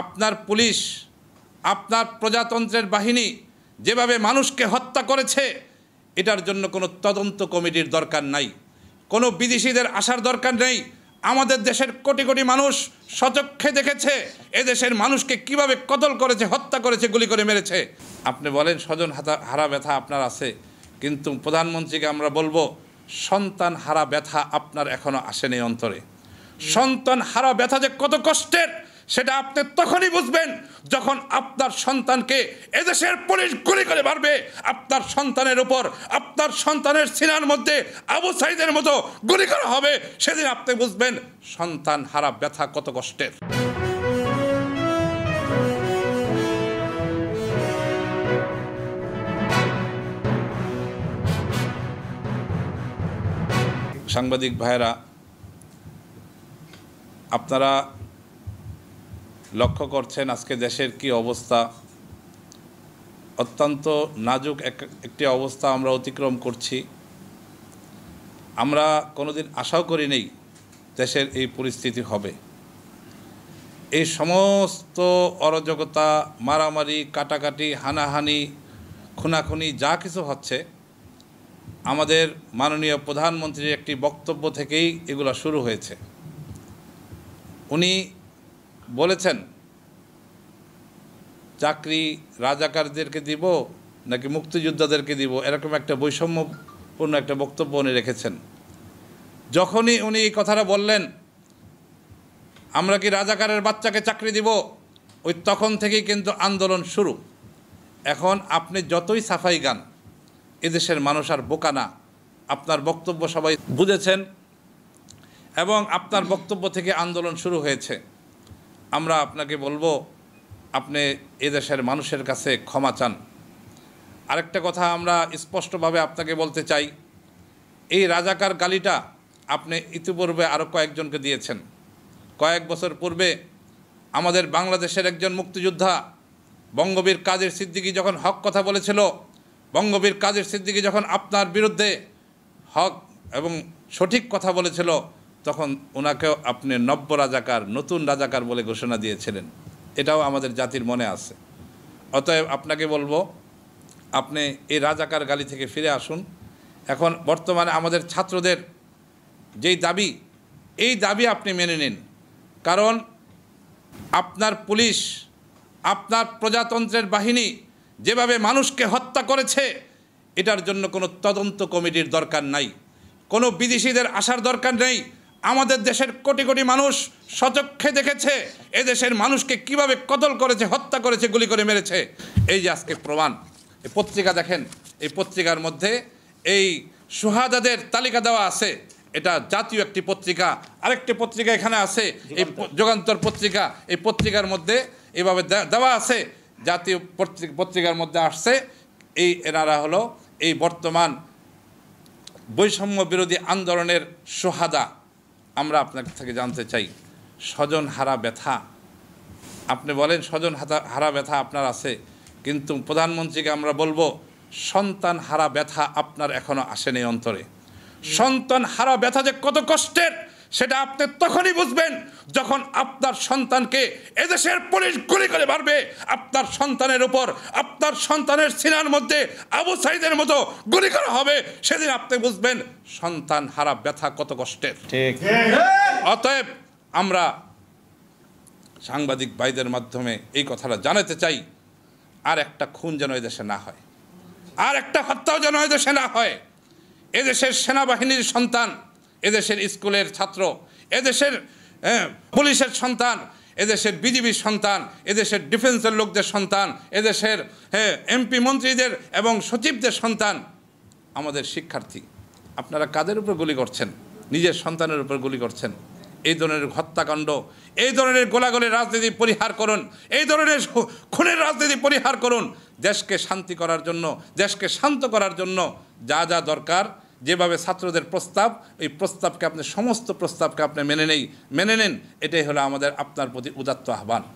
আপনার পুলিশ আপনার প্রজাতন্ত্রের বাহিনী যেভাবে মানুষকে হত্যা করেছে এটার জন্য কোনো তদন্ত কমিটির দরকার নাই কোনো বিদেশিদের আসার দরকার নেই আমাদের দেশের কোটি কোটি মানুষ সচক্ষে দেখেছে এদেশের মানুষকে কিভাবে কতল করেছে হত্যা করেছে গুলি করে মেরেছে আপনি বলেন স্বজন হারা ব্যথা আপনার আছে কিন্তু প্রধানমন্ত্রীকে আমরা বলবো সন্তান হারা ব্যথা আপনার এখনও আসেনি অন্তরে সন্তান হারা ব্যথা যে কত কষ্টের সেটা আপনি তখনই বুঝবেন যখন আপনার সন্তানকে এদেশের পুলিশ গুলি করে মারবে আপনার সন্তানের উপর আপনার সন্তানের সিনার মধ্যে আবু সাইদের মতো গুলি করা হবে সেদিন আপনি বুঝবেন সন্তান হারা ব্যথা কত কষ্টের সাংবাদিক ভাইরা আপনারা লক্ষ্য করছেন আজকে দেশের কি অবস্থা অত্যন্ত নাজুক একটি অবস্থা আমরা অতিক্রম করছি আমরা কোনোদিন আশাও করি নেই দেশের এই পরিস্থিতি হবে এই সমস্ত অরাজকতা মারামারি কাটাকাটি হানাহানি খুনাখুনি যা কিছু হচ্ছে আমাদের মাননীয় প্রধানমন্ত্রীর একটি বক্তব্য থেকেই এগুলো শুরু হয়েছে উনি বলেছেন চাকরি রাজাকারদেরকে দিব নাকি মুক্তিযোদ্ধাদেরকে দিব এরকম একটা বৈষম্যপূর্ণ একটা বক্তব্য উনি রেখেছেন যখনই উনি এই কথাটা বললেন আমরা কি রাজাকারের বাচ্চাকে চাকরি দিব ওই তখন থেকেই কিন্তু আন্দোলন শুরু এখন আপনি যতই সাফাই গান এদেশের মানুষ আর বোকা না আপনার বক্তব্য সবাই বুঝেছেন এবং আপনার বক্তব্য থেকে আন্দোলন শুরু হয়েছে আমরা আপনাকে বলবো আপনি এদেশের মানুষের কাছে ক্ষমা চান আরেকটা কথা আমরা স্পষ্টভাবে আপনাকে বলতে চাই এই রাজাকার গালিটা আপনি ইতিপূর্বে আরও কয়েকজনকে দিয়েছেন কয়েক বছর পূর্বে আমাদের বাংলাদেশের একজন মুক্তিযোদ্ধা বঙ্গবীর কাজের সিদ্দিকী যখন হক কথা বলেছিল বঙ্গবীর কাজের সিদ্দিকী যখন আপনার বিরুদ্ধে হক এবং সঠিক কথা বলেছিল তখন ওনাকেও আপনি নব্য রাজাকার নতুন রাজাকার বলে ঘোষণা দিয়েছিলেন এটাও আমাদের জাতির মনে আছে অতএব আপনাকে বলবো আপনি এই রাজাকার গালি থেকে ফিরে আসুন এখন বর্তমানে আমাদের ছাত্রদের যেই দাবি এই দাবি আপনি মেনে নিন কারণ আপনার পুলিশ আপনার প্রজাতন্ত্রের বাহিনী যেভাবে মানুষকে হত্যা করেছে এটার জন্য কোনো তদন্ত কমিটির দরকার নাই কোনো বিদেশিদের আসার দরকার নেই আমাদের দেশের কোটি কোটি মানুষ সচক্ষে দেখেছে এদেশের মানুষকে কিভাবে কতল করেছে হত্যা করেছে গুলি করে মেরেছে এই যে আজকে প্রমাণ এই পত্রিকা দেখেন এই পত্রিকার মধ্যে এই সুহাদাদের তালিকা দেওয়া আছে এটা জাতীয় একটি পত্রিকা আরেকটি পত্রিকা এখানে আছে এই যুগান্তর পত্রিকা এই পত্রিকার মধ্যে এভাবে দেওয়া আছে জাতীয় পত্রিকার মধ্যে আসছে এই এনারা হলো এই বর্তমান বৈষম্য বিরোধী আন্দোলনের সোহাদা আমরা আপনার থেকে জানতে চাই স্বজন হারা ব্যথা আপনি বলেন স্বজন হারা ব্যথা আপনার আছে কিন্তু প্রধানমন্ত্রীকে আমরা বলবো সন্তান হারা ব্যথা আপনার এখনও আসেনি অন্তরে সন্তান হারা ব্যথা যে কত কষ্টের সেটা আপনি তখনই বুঝবেন যখন আপনার সন্তানকে এদেশের পুলিশ গুলি করে মারবে আপনার সন্তানের উপর আপনার সন্তানের সিনার মধ্যে আবু সাইদের মতো গুলি করা হবে সেদিন আপনি বুঝবেন সন্তান হারা ব্যথা কত কষ্টের ঠিক অতএব আমরা সাংবাদিক ভাইদের মাধ্যমে এই কথাটা জানাতে চাই আর একটা খুন যেন এদেশে না হয় আর একটা হত্যাও যেন এদেশে না হয় এদেশের সেনাবাহিনীর সন্তান এদেশের স্কুলের ছাত্র এদেশের পুলিশের সন্তান এদেশের বিজিবির সন্তান এদেশের ডিফেন্সের লোকদের সন্তান এদেশের হ্যাঁ এমপি মন্ত্রীদের এবং সচিবদের সন্তান আমাদের শিক্ষার্থী আপনারা কাদের উপর গুলি করছেন নিজের সন্তানের উপর গুলি করছেন এই ধরনের হত্যাকাণ্ড এই ধরনের গোলাগুলি রাজনীতি পরিহার করুন এই ধরনের খুনের রাজনীতি পরিহার করুন দেশকে শান্তি করার জন্য দেশকে শান্ত করার জন্য যা যা দরকার যেভাবে ছাত্রদের প্রস্তাব এই প্রস্তাবকে আপনি সমস্ত প্রস্তাবকে আপনি মেনে নেই মেনে নেন এটাই হলো আমাদের আপনার প্রতি উদাত্ত আহ্বান